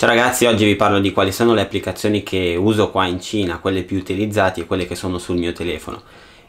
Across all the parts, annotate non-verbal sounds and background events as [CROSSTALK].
Ciao ragazzi, oggi vi parlo di quali sono le applicazioni che uso qua in Cina, quelle più utilizzate e quelle che sono sul mio telefono.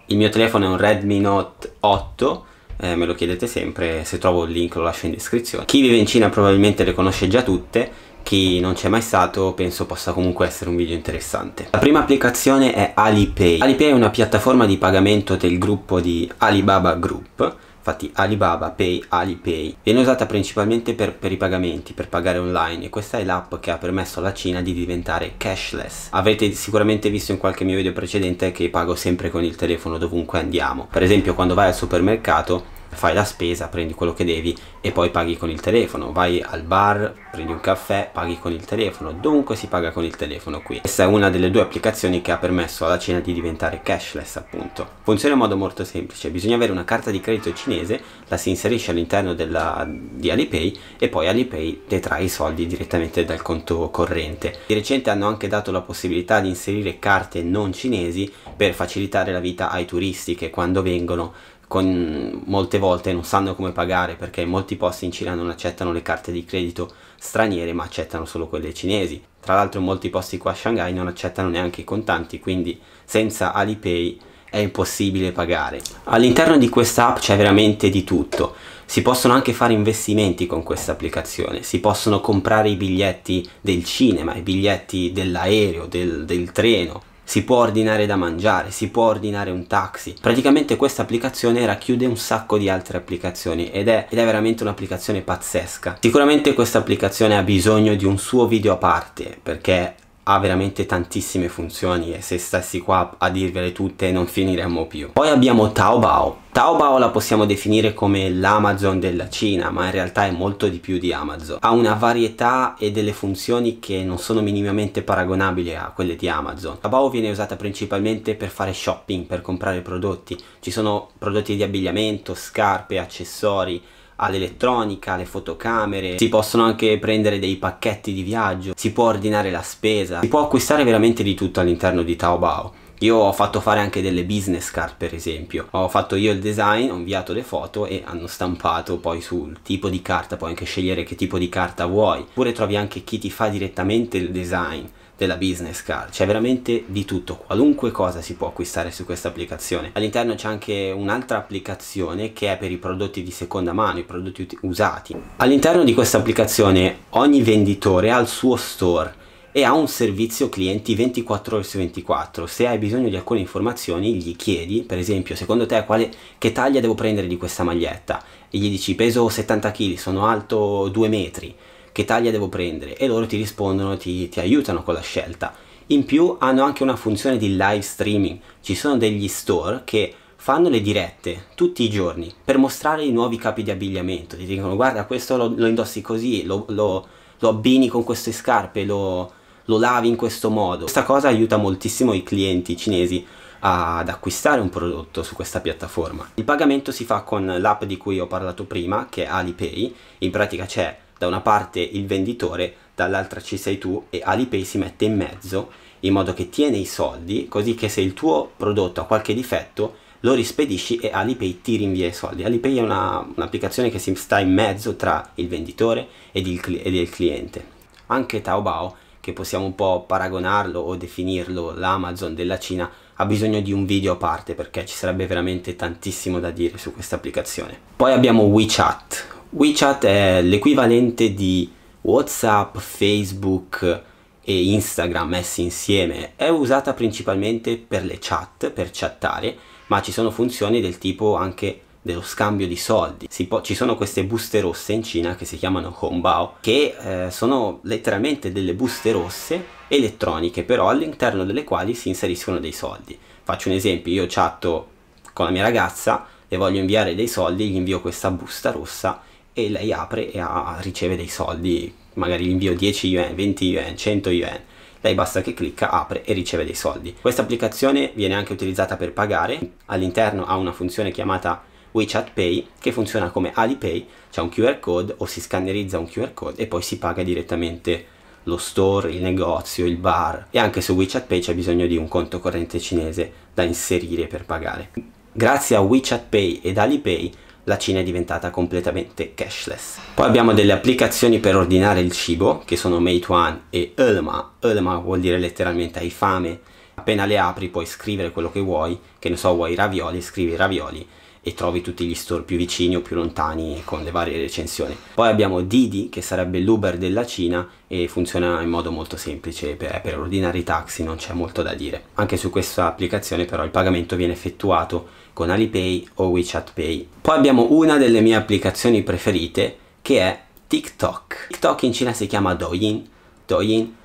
Il mio telefono è un Redmi Note 8, eh, me lo chiedete sempre, se trovo il link lo lascio in descrizione. Chi vive in Cina probabilmente le conosce già tutte, chi non c'è mai stato penso possa comunque essere un video interessante. La prima applicazione è Alipay. Alipay è una piattaforma di pagamento del gruppo di Alibaba Group Infatti Alibaba Pay, Alipay, viene usata principalmente per, per, i pagamenti, per pagare online e questa è l'app che ha permesso alla Cina di diventare cashless. Avete sicuramente visto in qualche mio video precedente che pago sempre con il telefono dovunque andiamo. Per esempio quando vai al supermercato fai la spesa, prendi quello che devi e poi paghi con il telefono, vai al bar, prendi un caffè, paghi con il telefono, dunque si paga con il telefono qui. Questa è una delle due applicazioni che ha permesso alla Cina di diventare cashless appunto. Funziona in modo molto semplice, bisogna avere una carta di credito cinese, la si inserisce all'interno di Alipay e poi Alipay detrae i soldi direttamente dal conto corrente. Di recente hanno anche dato la possibilità di inserire carte non cinesi per facilitare la vita ai turisti che quando vengono con, molte volte non sanno come pagare perché in molti posti in Cina non accettano le carte di credito straniere ma accettano solo quelle cinesi. Tra l'altro in molti posti qua a Shanghai non accettano neanche i contanti, quindi senza Alipay è impossibile pagare. All'interno di questa app c'è veramente di tutto. Si possono anche fare investimenti con questa applicazione, si possono comprare i biglietti del cinema, i biglietti dell'aereo, del, del treno, si può ordinare da mangiare, si può ordinare un taxi. Praticamente questa applicazione racchiude un sacco di altre applicazioni ed è, ed è veramente un'applicazione pazzesca. Sicuramente questa applicazione ha bisogno di un suo video a parte perché ha veramente tantissime funzioni e se stessi qua a dirvele tutte non finiremmo più. Poi abbiamo Taobao. Taobao la possiamo definire come l'Amazon della Cina, ma in realtà è molto di più di Amazon. Ha una varietà e delle funzioni che non sono minimamente paragonabili a quelle di Amazon. Taobao viene usata principalmente per fare shopping, per comprare prodotti. Ci sono prodotti di abbigliamento, scarpe, accessori, all'elettronica, alle fotocamere, si possono anche prendere dei pacchetti di viaggio, si può ordinare la spesa, si può acquistare veramente di tutto all'interno di Taobao. Io ho fatto fare anche delle business card per esempio, ho fatto io il design, ho inviato le foto e hanno stampato poi sul tipo di carta, puoi anche scegliere che tipo di carta vuoi, oppure trovi anche chi ti fa direttamente il design, della business card, c'è veramente di tutto, qualunque cosa si può acquistare su questa applicazione. All'interno c'è anche un'altra applicazione che è per i prodotti di seconda mano, i prodotti usati. All'interno di questa applicazione ogni venditore ha il suo store e ha un servizio clienti 24 ore su 24. Se hai bisogno di alcune informazioni gli chiedi, per esempio, secondo te quale, che taglia devo prendere di questa maglietta? E gli dici peso 70 kg, sono alto 2 metri che taglia devo prendere e loro ti rispondono, ti, ti aiutano con la scelta. In più hanno anche una funzione di live streaming, ci sono degli store che fanno le dirette tutti i giorni per mostrare i nuovi capi di abbigliamento, ti dicono guarda questo lo, lo indossi così, lo, lo, lo, abbini con queste scarpe, lo, lo lavi in questo modo. Questa cosa aiuta moltissimo i clienti cinesi ad acquistare un prodotto su questa piattaforma. Il pagamento si fa con l'app di cui ho parlato prima, che è Alipay, in pratica c'è da una parte il venditore, dall'altra ci sei tu e Alipay si mette in mezzo in modo che tiene i soldi, così che se il tuo prodotto ha qualche difetto lo rispedisci e Alipay ti rinvia i soldi. Alipay è una, un'applicazione che si sta in mezzo tra il venditore ed il, ed il cliente. Anche Taobao, che possiamo un po' paragonarlo o definirlo l'Amazon della Cina, ha bisogno di un video a parte perché ci sarebbe veramente tantissimo da dire su questa applicazione. Poi abbiamo WeChat, WeChat è l'equivalente di WhatsApp, Facebook e Instagram messi insieme. È usata principalmente per le chat, per chattare, ma ci sono funzioni del tipo anche dello scambio di soldi. ci sono queste buste rosse in Cina che si chiamano Hongbao, che eh, sono letteralmente delle buste rosse elettroniche, però all'interno delle quali si inseriscono dei soldi. Faccio un esempio, io chatto con la mia ragazza, le voglio inviare dei soldi, gli invio questa busta rossa e lei apre e ha, riceve dei soldi, magari invio 10 yuan, 20 yuan, 100 yuan. Lei basta che clicca, apre e riceve dei soldi. Questa applicazione viene anche utilizzata per pagare, all'interno ha una funzione chiamata WeChat Pay che funziona come Alipay, c'è un QR code o si scannerizza un QR code e poi si paga direttamente lo store, il negozio, il bar e anche su WeChat Pay c'è bisogno di un conto corrente cinese da inserire per pagare. Grazie a WeChat Pay ed Alipay la Cina è diventata completamente cashless. Poi abbiamo delle applicazioni per ordinare il cibo, che sono Meituan e Elma. Elma vuol dire letteralmente hai fame. Appena le apri puoi scrivere quello che vuoi, che ne so, vuoi ravioli, scrivi ravioli e trovi tutti gli store più vicini o più lontani con le varie recensioni. Poi abbiamo Didi che sarebbe l'Uber della Cina e funziona in modo molto semplice, per, per ordinare i taxi non c'è molto da dire. Anche su questa applicazione però il pagamento viene effettuato con Alipay o WeChat Pay. Poi abbiamo una delle mie applicazioni preferite che è TikTok. TikTok in Cina si chiama Douyin. Douyin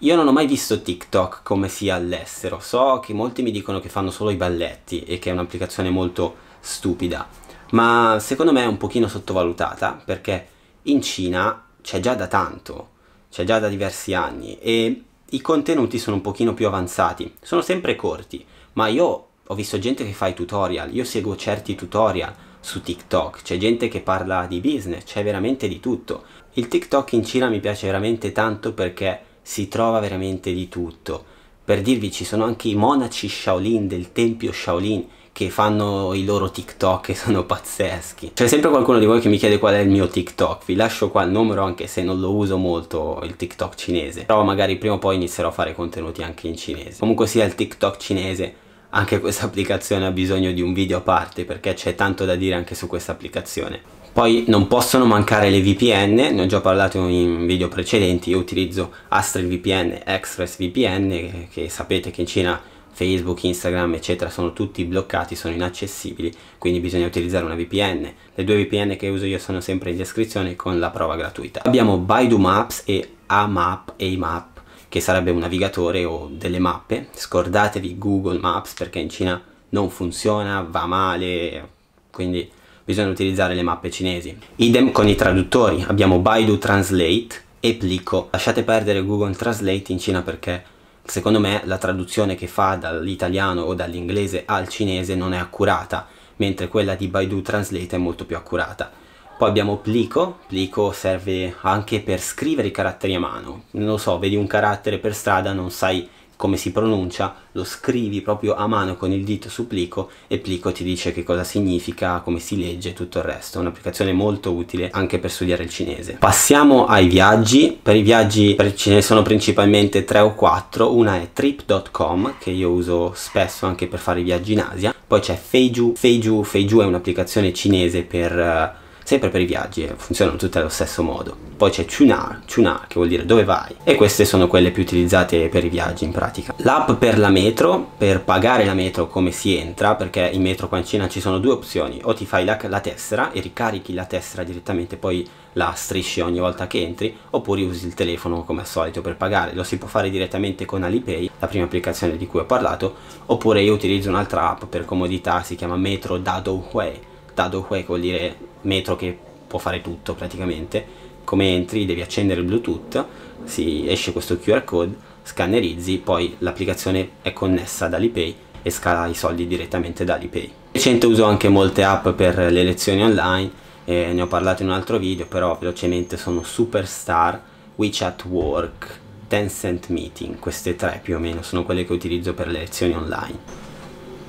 io non ho mai visto TikTok come sia all'estero, so che molti mi dicono che fanno solo i balletti e che è un'applicazione molto stupida, ma secondo me è un pochino sottovalutata perché in Cina c'è già da tanto, c'è già da diversi anni e i contenuti sono un pochino più avanzati, sono sempre corti, ma io ho visto gente che fa i tutorial, io seguo certi tutorial su TikTok, c'è gente che parla di business, c'è veramente di tutto. Il TikTok in Cina mi piace veramente tanto perché si trova veramente di tutto per dirvi ci sono anche i monaci Shaolin del tempio Shaolin che fanno i loro TikTok e [LAUGHS] sono pazzeschi. C'è sempre qualcuno di voi che mi chiede qual è il mio TikTok, vi lascio qua il numero anche se non lo uso molto il TikTok cinese, però magari prima o poi inizierò a fare contenuti anche in cinese. Comunque sia il TikTok cinese, anche questa [LAUGHS] applicazione ha bisogno di un video a parte perché c'è tanto da dire anche su questa applicazione. Poi non possono mancare le VPN, ne ho già parlato in video precedenti, io utilizzo Astral VPN, Express VPN, eh, che sapete che in Cina Facebook, Instagram, eccetera, sono tutti bloccati, sono inaccessibili, quindi bisogna utilizzare una VPN. Le due VPN che uso io sono sempre in descrizione con la prova gratuita. Abbiamo Baidu Maps e AMAP, AMAP, che sarebbe un navigatore o delle mappe. Scordatevi Google Maps perché in Cina non funziona, va male, quindi bisogna utilizzare le mappe cinesi. Idem con i traduttori, abbiamo Baidu Translate e Plico. Lasciate perdere Google Translate in Cina perché secondo me la traduzione che fa dall'italiano o dall'inglese al cinese non è accurata, mentre quella di Baidu Translate è molto più accurata. Poi abbiamo Plico, Plico serve anche per scrivere i caratteri a mano, non lo so, vedi un carattere per strada, non sai come si pronuncia, lo scrivi proprio a mano con il dito su Plico e Plico ti dice che cosa significa, come si legge e tutto il resto. È un'applicazione molto utile anche per studiare il cinese. Passiamo ai viaggi. Per i viaggi ce ne sono principalmente tre o quattro. Una è trip.com che io uso spesso anche per fare i viaggi in Asia. Poi c'è Feiju. Feiju, Feiju è un'applicazione cinese per eh, sempre per i viaggi eh, funzionano tutte allo stesso modo. Poi c'è Chunar, Chunar che vuol dire dove vai e queste sono quelle più utilizzate per i viaggi in pratica. L'app per la metro, per pagare la metro come si entra, perché in metro qua in Cina ci sono due opzioni, o ti fai la, la tessera e ricarichi la tessera direttamente poi la strisci ogni volta che entri oppure usi il telefono come al solito per pagare lo si può fare direttamente con Alipay la prima applicazione di cui ho parlato oppure io utilizzo un'altra app per comodità si chiama Metro Dado Hue Tado Hue che vuol dire metro che può fare tutto praticamente. Come entri devi accendere il Bluetooth, si esce questo QR code, scannerizzi, poi l'applicazione è connessa ad Alipay e scala i soldi direttamente da Alipay. Recente uso anche molte app per le lezioni online, eh, ne ho parlato in un altro video, però velocemente sono Superstar, WeChat Work, Tencent Meeting, queste tre più o meno sono quelle che utilizzo per le lezioni online.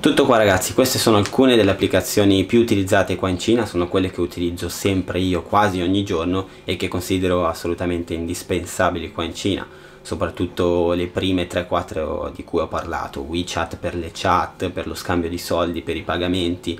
Tutto qua ragazzi, queste sono alcune delle applicazioni più utilizzate qua in Cina, sono quelle che utilizzo sempre io quasi ogni giorno e che considero assolutamente indispensabili qua in Cina soprattutto le prime 3-4 di cui ho parlato, WeChat per le chat, per lo scambio di soldi, per i pagamenti,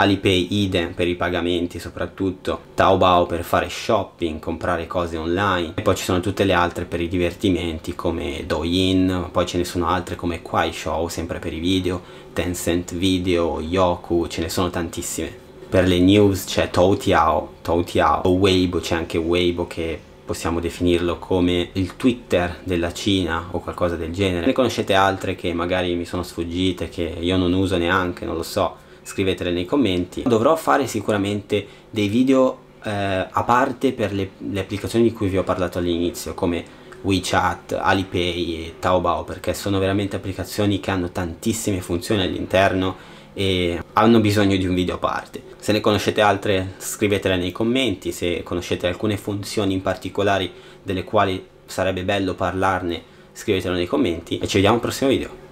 Alipay idem per i pagamenti soprattutto, Taobao per fare shopping, comprare cose online e poi ci sono tutte le altre per i divertimenti come Douyin, poi ce ne sono altre come Kuaishou sempre per i video, Tencent Video, Yoku, ce ne sono tantissime. Per le news c'è Toutiao, Toutiao o Weibo, c'è anche Weibo che possiamo definirlo come il Twitter della Cina o qualcosa del genere. Ne conoscete altre che magari mi sono sfuggite, che io non uso neanche, non lo so scrivetele nei commenti. Dovrò fare sicuramente dei video eh, a parte per le, le applicazioni di cui vi ho parlato all'inizio, come WeChat, Alipay e Taobao perché sono veramente applicazioni che hanno tantissime funzioni all'interno e hanno bisogno di un video a parte. Se ne conoscete altre scrivetele nei commenti, se conoscete alcune funzioni in particolare delle quali sarebbe bello parlarne scrivetelo nei commenti e ci vediamo al prossimo video.